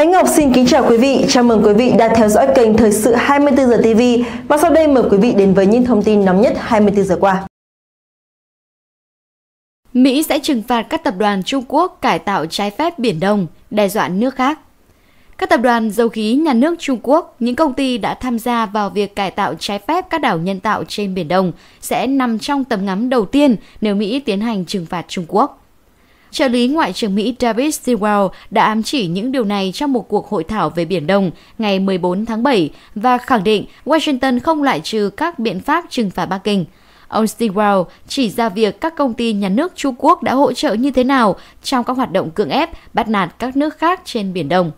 Ánh Ngọc xin kính chào quý vị, chào mừng quý vị đã theo dõi kênh Thời sự 24 giờ TV và sau đây mời quý vị đến với những thông tin nóng nhất 24 giờ qua. Mỹ sẽ trừng phạt các tập đoàn Trung Quốc cải tạo trái phép Biển Đông, đe dọa nước khác. Các tập đoàn dầu khí nhà nước Trung Quốc, những công ty đã tham gia vào việc cải tạo trái phép các đảo nhân tạo trên Biển Đông sẽ nằm trong tầm ngắm đầu tiên nếu Mỹ tiến hành trừng phạt Trung Quốc. Trợ lý Ngoại trưởng Mỹ David Stilwell đã ám chỉ những điều này trong một cuộc hội thảo về Biển Đông ngày 14 tháng 7 và khẳng định Washington không loại trừ các biện pháp trừng phạt Bắc Kinh. Ông Stilwell chỉ ra việc các công ty nhà nước Trung Quốc đã hỗ trợ như thế nào trong các hoạt động cưỡng ép bắt nạt các nước khác trên Biển Đông.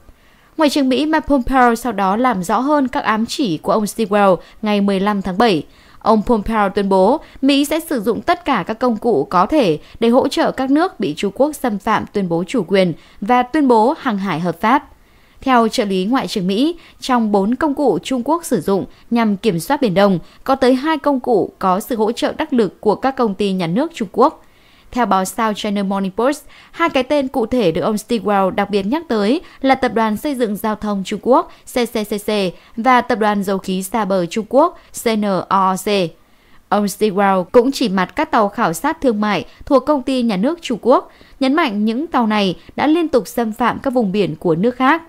Ngoại trưởng Mỹ Mike Pompeo sau đó làm rõ hơn các ám chỉ của ông Stilwell ngày 15 tháng 7. Ông Pompeo tuyên bố Mỹ sẽ sử dụng tất cả các công cụ có thể để hỗ trợ các nước bị Trung Quốc xâm phạm tuyên bố chủ quyền và tuyên bố hàng hải hợp pháp. Theo trợ lý Ngoại trưởng Mỹ, trong 4 công cụ Trung Quốc sử dụng nhằm kiểm soát Biển Đông, có tới hai công cụ có sự hỗ trợ đắc lực của các công ty nhà nước Trung Quốc – theo báo South China Morning Post, hai cái tên cụ thể được ông Stigwell đặc biệt nhắc tới là Tập đoàn Xây dựng Giao thông Trung Quốc CCCC và Tập đoàn Dầu khí Xa bờ Trung Quốc CNOOC. Ông Stigwell cũng chỉ mặt các tàu khảo sát thương mại thuộc công ty nhà nước Trung Quốc, nhấn mạnh những tàu này đã liên tục xâm phạm các vùng biển của nước khác.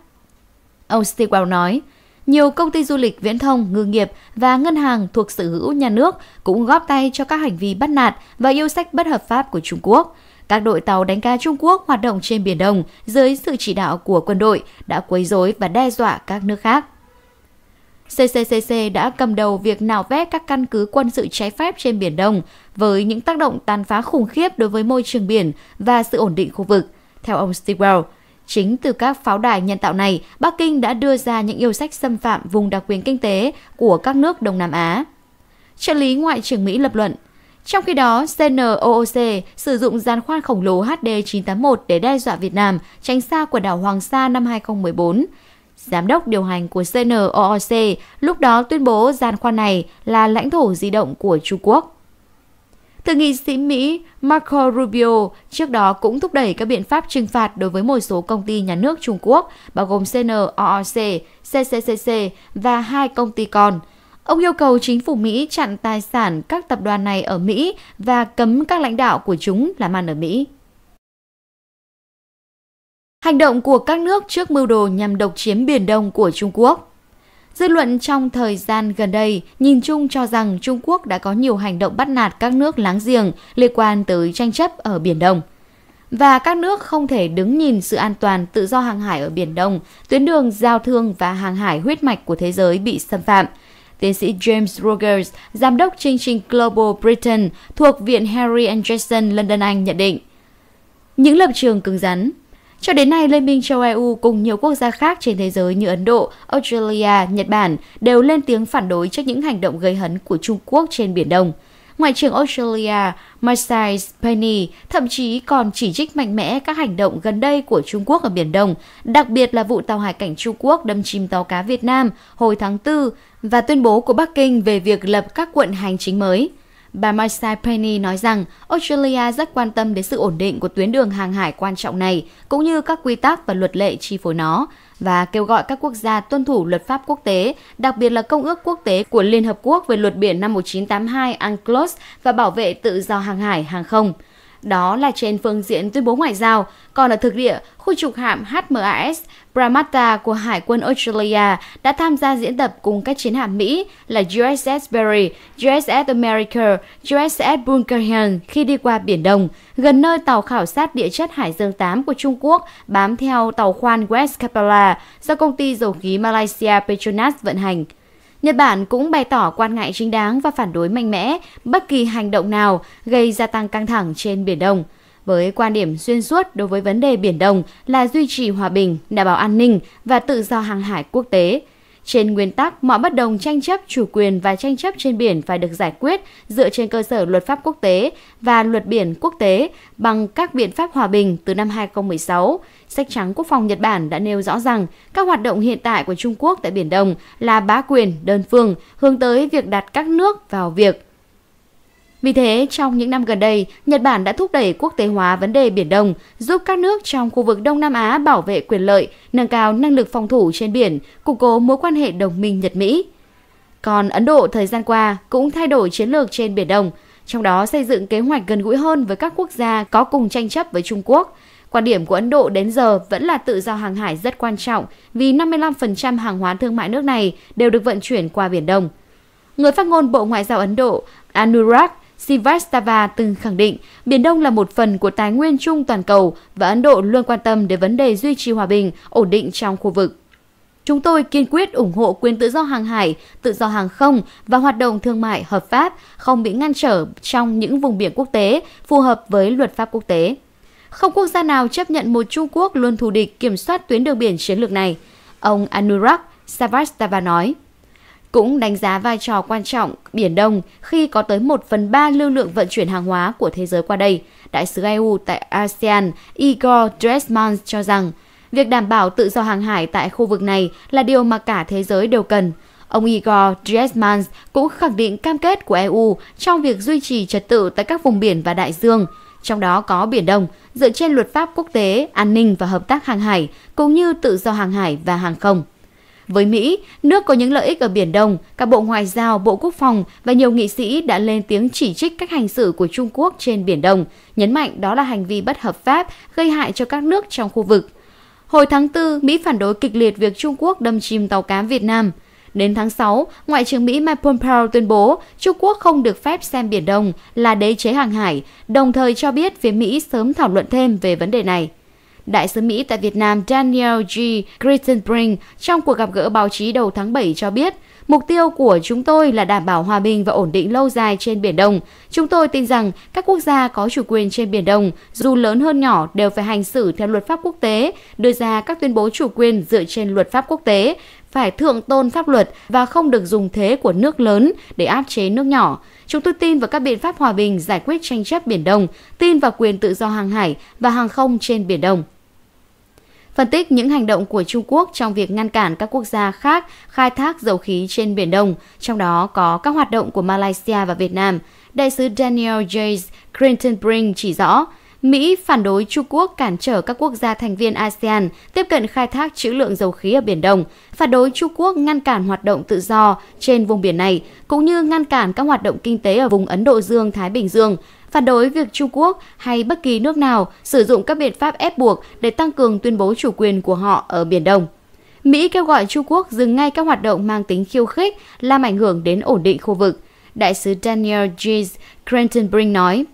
Ông Stigwell nói, nhiều công ty du lịch, viễn thông, ngư nghiệp và ngân hàng thuộc sở hữu nhà nước cũng góp tay cho các hành vi bắt nạt và yêu sách bất hợp pháp của Trung Quốc. Các đội tàu đánh cá Trung Quốc hoạt động trên Biển Đông dưới sự chỉ đạo của quân đội đã quấy rối và đe dọa các nước khác. CCCC đã cầm đầu việc nạo vét các căn cứ quân sự trái phép trên Biển Đông với những tác động tàn phá khủng khiếp đối với môi trường biển và sự ổn định khu vực. Theo ông Stigwell, Chính từ các pháo đài nhân tạo này, Bắc Kinh đã đưa ra những yêu sách xâm phạm vùng đặc quyền kinh tế của các nước Đông Nam Á. Trợ lý Ngoại trưởng Mỹ lập luận, trong khi đó, CNOOC sử dụng giàn khoan khổng lồ HD981 để đe dọa Việt Nam, tránh xa quần đảo Hoàng Sa năm 2014. Giám đốc điều hành của CNOOC lúc đó tuyên bố giàn khoan này là lãnh thổ di động của Trung Quốc. Thượng nghị sĩ Mỹ Marco Rubio trước đó cũng thúc đẩy các biện pháp trừng phạt đối với một số công ty nhà nước Trung Quốc, bao gồm CNOOC, CCCC và hai công ty con. Ông yêu cầu chính phủ Mỹ chặn tài sản các tập đoàn này ở Mỹ và cấm các lãnh đạo của chúng làm ăn ở Mỹ. Hành động của các nước trước mưu đồ nhằm độc chiếm Biển Đông của Trung Quốc Dư luận trong thời gian gần đây nhìn chung cho rằng Trung Quốc đã có nhiều hành động bắt nạt các nước láng giềng liên quan tới tranh chấp ở Biển Đông. Và các nước không thể đứng nhìn sự an toàn tự do hàng hải ở Biển Đông, tuyến đường giao thương và hàng hải huyết mạch của thế giới bị xâm phạm. Tiến sĩ James Rogers, giám đốc chương trình Global Britain thuộc Viện Harry and Jackson London Anh nhận định. Những lập trường cứng rắn, cho đến nay, Liên minh châu EU cùng nhiều quốc gia khác trên thế giới như Ấn Độ, Australia, Nhật Bản đều lên tiếng phản đối trước những hành động gây hấn của Trung Quốc trên Biển Đông. Ngoại trưởng Australia marcy Penny thậm chí còn chỉ trích mạnh mẽ các hành động gần đây của Trung Quốc ở Biển Đông, đặc biệt là vụ tàu hải cảnh Trung Quốc đâm chìm tàu cá Việt Nam hồi tháng 4 và tuyên bố của Bắc Kinh về việc lập các quận hành chính mới. Bà Marcia Penny nói rằng Australia rất quan tâm đến sự ổn định của tuyến đường hàng hải quan trọng này, cũng như các quy tắc và luật lệ chi phối nó, và kêu gọi các quốc gia tuân thủ luật pháp quốc tế, đặc biệt là Công ước Quốc tế của Liên Hợp Quốc về luật biển năm 1982 UNCLOS và bảo vệ tự do hàng hải hàng không. Đó là trên phương diện tuyên bố ngoại giao, còn ở thực địa, khu trục hạm HMAS Brahmata của Hải quân Australia đã tham gia diễn tập cùng các chiến hạm Mỹ là USS Barry, USS America, USS Bunkerhian khi đi qua Biển Đông, gần nơi tàu khảo sát địa chất Hải Dương 8 của Trung Quốc bám theo tàu khoan West Capella do công ty dầu khí Malaysia Petronas vận hành. Nhật Bản cũng bày tỏ quan ngại chính đáng và phản đối mạnh mẽ bất kỳ hành động nào gây gia tăng căng thẳng trên Biển Đông, với quan điểm xuyên suốt đối với vấn đề Biển Đông là duy trì hòa bình, đảm bảo an ninh và tự do hàng hải quốc tế – trên nguyên tắc, mọi bất đồng tranh chấp chủ quyền và tranh chấp trên biển phải được giải quyết dựa trên cơ sở luật pháp quốc tế và luật biển quốc tế bằng các biện pháp hòa bình từ năm 2016. Sách trắng Quốc phòng Nhật Bản đã nêu rõ rằng các hoạt động hiện tại của Trung Quốc tại Biển Đông là bá quyền đơn phương hướng tới việc đặt các nước vào việc vì thế, trong những năm gần đây, Nhật Bản đã thúc đẩy quốc tế hóa vấn đề Biển Đông, giúp các nước trong khu vực Đông Nam Á bảo vệ quyền lợi, nâng cao năng lực phòng thủ trên biển, củng cố mối quan hệ đồng minh Nhật-Mỹ. Còn Ấn Độ thời gian qua cũng thay đổi chiến lược trên Biển Đông, trong đó xây dựng kế hoạch gần gũi hơn với các quốc gia có cùng tranh chấp với Trung Quốc. Quan điểm của Ấn Độ đến giờ vẫn là tự do hàng hải rất quan trọng vì 55% hàng hóa thương mại nước này đều được vận chuyển qua Biển Đông. Người phát ngôn Bộ Ngoại giao Ấn Độ Anurag Sivastava từng khẳng định Biển Đông là một phần của tài nguyên chung toàn cầu và Ấn Độ luôn quan tâm đến vấn đề duy trì hòa bình, ổn định trong khu vực. Chúng tôi kiên quyết ủng hộ quyền tự do hàng hải, tự do hàng không và hoạt động thương mại hợp pháp không bị ngăn trở trong những vùng biển quốc tế phù hợp với luật pháp quốc tế. Không quốc gia nào chấp nhận một Trung Quốc luôn thù địch kiểm soát tuyến đường biển chiến lược này, ông Anurag Srivastava nói cũng đánh giá vai trò quan trọng Biển Đông khi có tới 1 phần 3 lưu lượng vận chuyển hàng hóa của thế giới qua đây. Đại sứ EU tại ASEAN Igor Dressman cho rằng việc đảm bảo tự do hàng hải tại khu vực này là điều mà cả thế giới đều cần. Ông Igor Dressman cũng khẳng định cam kết của EU trong việc duy trì trật tự tại các vùng biển và đại dương, trong đó có Biển Đông, dựa trên luật pháp quốc tế, an ninh và hợp tác hàng hải, cũng như tự do hàng hải và hàng không. Với Mỹ, nước có những lợi ích ở Biển Đông, các bộ ngoại giao, bộ quốc phòng và nhiều nghị sĩ đã lên tiếng chỉ trích cách hành xử của Trung Quốc trên Biển Đông, nhấn mạnh đó là hành vi bất hợp pháp gây hại cho các nước trong khu vực. Hồi tháng 4, Mỹ phản đối kịch liệt việc Trung Quốc đâm chìm tàu cá Việt Nam. Đến tháng 6, Ngoại trưởng Mỹ Mike Pompeo tuyên bố Trung Quốc không được phép xem Biển Đông là đế chế hàng hải, đồng thời cho biết phía Mỹ sớm thảo luận thêm về vấn đề này. Đại sứ Mỹ tại Việt Nam Daniel G. Crittenbrink trong cuộc gặp gỡ báo chí đầu tháng 7 cho biết, Mục tiêu của chúng tôi là đảm bảo hòa bình và ổn định lâu dài trên Biển Đông. Chúng tôi tin rằng các quốc gia có chủ quyền trên Biển Đông, dù lớn hơn nhỏ, đều phải hành xử theo luật pháp quốc tế, đưa ra các tuyên bố chủ quyền dựa trên luật pháp quốc tế, phải thượng tôn pháp luật và không được dùng thế của nước lớn để áp chế nước nhỏ. Chúng tôi tin vào các biện pháp hòa bình giải quyết tranh chấp Biển Đông, tin vào quyền tự do hàng hải và hàng không trên Biển Đông phân tích những hành động của Trung Quốc trong việc ngăn cản các quốc gia khác khai thác dầu khí trên Biển Đông, trong đó có các hoạt động của Malaysia và Việt Nam, đại sứ Daniel J. Clinton Brink chỉ rõ, Mỹ phản đối Trung Quốc cản trở các quốc gia thành viên ASEAN tiếp cận khai thác trữ lượng dầu khí ở Biển Đông, phản đối Trung Quốc ngăn cản hoạt động tự do trên vùng biển này, cũng như ngăn cản các hoạt động kinh tế ở vùng Ấn Độ Dương-Thái Bình Dương, phản đối việc Trung Quốc hay bất kỳ nước nào sử dụng các biện pháp ép buộc để tăng cường tuyên bố chủ quyền của họ ở Biển Đông. Mỹ kêu gọi Trung Quốc dừng ngay các hoạt động mang tính khiêu khích, làm ảnh hưởng đến ổn định khu vực. Đại sứ Daniel G. Crenton Brink nói,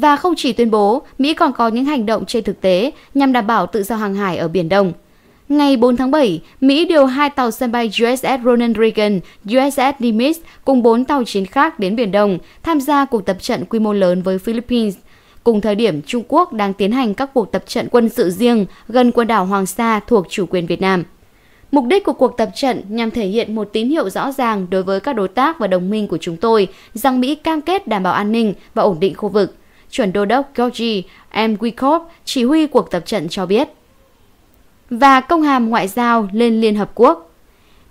và không chỉ tuyên bố, Mỹ còn có những hành động trên thực tế nhằm đảm bảo tự do hàng hải ở Biển Đông. Ngày 4 tháng 7, Mỹ điều hai tàu sân bay USS Ronald Reagan, USS Nimitz cùng 4 tàu chiến khác đến Biển Đông tham gia cuộc tập trận quy mô lớn với Philippines. Cùng thời điểm, Trung Quốc đang tiến hành các cuộc tập trận quân sự riêng gần quần đảo Hoàng Sa thuộc chủ quyền Việt Nam. Mục đích của cuộc tập trận nhằm thể hiện một tín hiệu rõ ràng đối với các đối tác và đồng minh của chúng tôi rằng Mỹ cam kết đảm bảo an ninh và ổn định khu vực – chuẩn đô đốc Georgi M. Wikov, chỉ huy cuộc tập trận cho biết. Và công hàm ngoại giao lên Liên Hợp Quốc.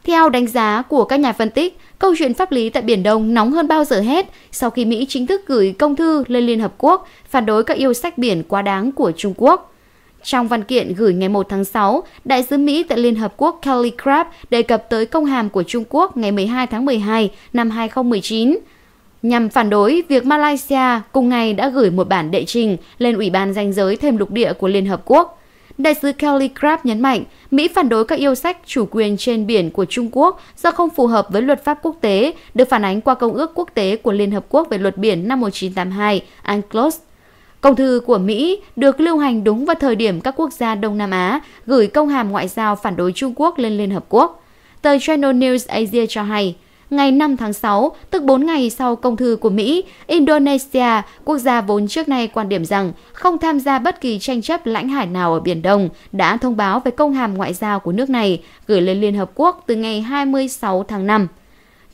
Theo đánh giá của các nhà phân tích, câu chuyện pháp lý tại Biển Đông nóng hơn bao giờ hết sau khi Mỹ chính thức gửi công thư lên Liên Hợp Quốc phản đối các yêu sách biển quá đáng của Trung Quốc. Trong văn kiện gửi ngày 1 tháng 6, đại sứ Mỹ tại Liên Hợp Quốc Kelly Crabb đề cập tới công hàm của Trung Quốc ngày 12 tháng 12 năm 2019 nhằm phản đối việc Malaysia cùng ngày đã gửi một bản đệ trình lên Ủy ban danh giới thêm lục địa của Liên Hợp Quốc. Đại sứ Kelly Crabb nhấn mạnh, Mỹ phản đối các yêu sách chủ quyền trên biển của Trung Quốc do không phù hợp với luật pháp quốc tế, được phản ánh qua Công ước Quốc tế của Liên Hợp Quốc về luật biển năm 1982, UNCLOS. Công thư của Mỹ được lưu hành đúng vào thời điểm các quốc gia Đông Nam Á gửi công hàm ngoại giao phản đối Trung Quốc lên Liên Hợp Quốc. Tờ Channel News Asia cho hay, Ngày 5 tháng 6, tức 4 ngày sau công thư của Mỹ, Indonesia, quốc gia vốn trước nay quan điểm rằng không tham gia bất kỳ tranh chấp lãnh hải nào ở Biển Đông, đã thông báo về công hàm ngoại giao của nước này gửi lên Liên Hợp Quốc từ ngày 26 tháng 5.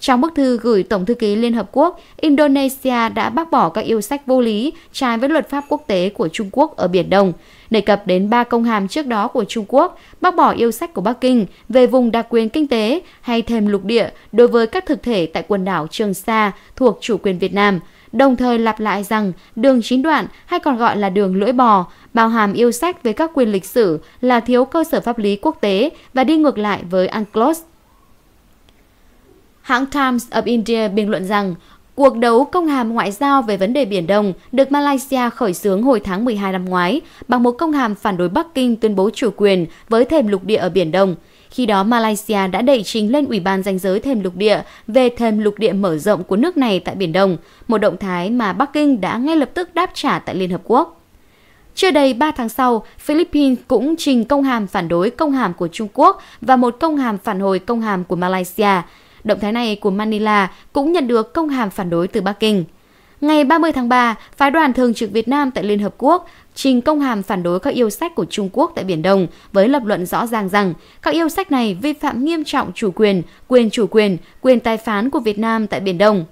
Trong bức thư gửi Tổng thư ký Liên Hợp Quốc, Indonesia đã bác bỏ các yêu sách vô lý trái với luật pháp quốc tế của Trung Quốc ở Biển Đông, đề cập đến ba công hàm trước đó của Trung Quốc bác bỏ yêu sách của Bắc Kinh về vùng đặc quyền kinh tế hay thêm lục địa đối với các thực thể tại quần đảo Trường Sa thuộc chủ quyền Việt Nam, đồng thời lặp lại rằng đường chín đoạn hay còn gọi là đường lưỡi bò bao hàm yêu sách về các quyền lịch sử là thiếu cơ sở pháp lý quốc tế và đi ngược lại với UNCLOS Hãng Times of India bình luận rằng Cuộc đấu công hàm ngoại giao về vấn đề Biển Đông được Malaysia khởi xướng hồi tháng 12 năm ngoái bằng một công hàm phản đối Bắc Kinh tuyên bố chủ quyền với thềm lục địa ở Biển Đông. Khi đó, Malaysia đã đẩy trình lên Ủy ban danh giới thềm lục địa về thềm lục địa mở rộng của nước này tại Biển Đông, một động thái mà Bắc Kinh đã ngay lập tức đáp trả tại Liên Hợp Quốc. Chưa đầy 3 tháng sau, Philippines cũng trình công hàm phản đối công hàm của Trung Quốc và một công hàm phản hồi công hàm của Malaysia – Động thái này của Manila cũng nhận được công hàm phản đối từ Bắc Kinh. Ngày 30 tháng 3, phái đoàn thường trực Việt Nam tại Liên Hợp Quốc trình công hàm phản đối các yêu sách của Trung Quốc tại Biển Đông với lập luận rõ ràng rằng các yêu sách này vi phạm nghiêm trọng chủ quyền, quyền chủ quyền, quyền tài phán của Việt Nam tại Biển Đông.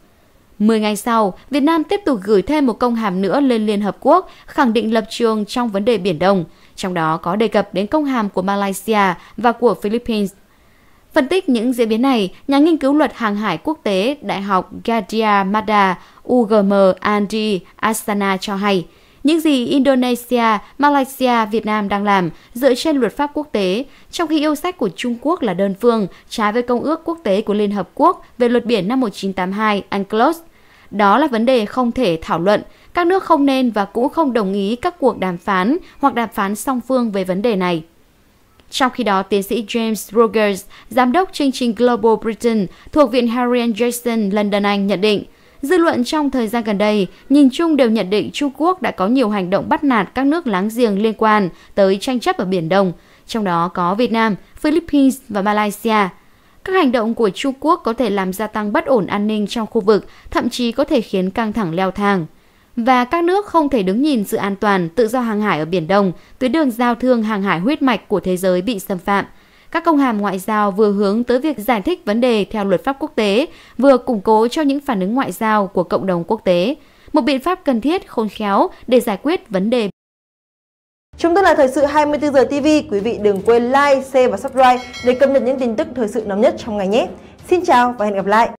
Mười ngày sau, Việt Nam tiếp tục gửi thêm một công hàm nữa lên Liên Hợp Quốc khẳng định lập trường trong vấn đề Biển Đông, trong đó có đề cập đến công hàm của Malaysia và của Philippines. Phân tích những diễn biến này, nhà nghiên cứu luật hàng hải quốc tế Đại học Gadhia Mada UGM Andi Astana cho hay, những gì Indonesia, Malaysia, Việt Nam đang làm dựa trên luật pháp quốc tế, trong khi yêu sách của Trung Quốc là đơn phương, trái với Công ước Quốc tế của Liên Hợp Quốc về luật biển năm 1982 UNCLOS. Đó là vấn đề không thể thảo luận, các nước không nên và cũng không đồng ý các cuộc đàm phán hoặc đàm phán song phương về vấn đề này. Trong khi đó, tiến sĩ James Rogers, giám đốc chương trình Global Britain thuộc Viện Harry and jason London, Anh nhận định, Dư luận trong thời gian gần đây, nhìn chung đều nhận định Trung Quốc đã có nhiều hành động bắt nạt các nước láng giềng liên quan tới tranh chấp ở Biển Đông, trong đó có Việt Nam, Philippines và Malaysia. Các hành động của Trung Quốc có thể làm gia tăng bất ổn an ninh trong khu vực, thậm chí có thể khiến căng thẳng leo thang và các nước không thể đứng nhìn sự an toàn, tự do hàng hải ở Biển Đông, tuyến đường giao thương hàng hải huyết mạch của thế giới bị xâm phạm. Các công hàm ngoại giao vừa hướng tới việc giải thích vấn đề theo luật pháp quốc tế, vừa củng cố cho những phản ứng ngoại giao của cộng đồng quốc tế. Một biện pháp cần thiết, khôn khéo để giải quyết vấn đề Chúng tôi là Thời sự 24 giờ TV. Quý vị đừng quên like, share và subscribe để cập nhật những tin tức thời sự nóng nhất trong ngày nhé. Xin chào và hẹn gặp lại!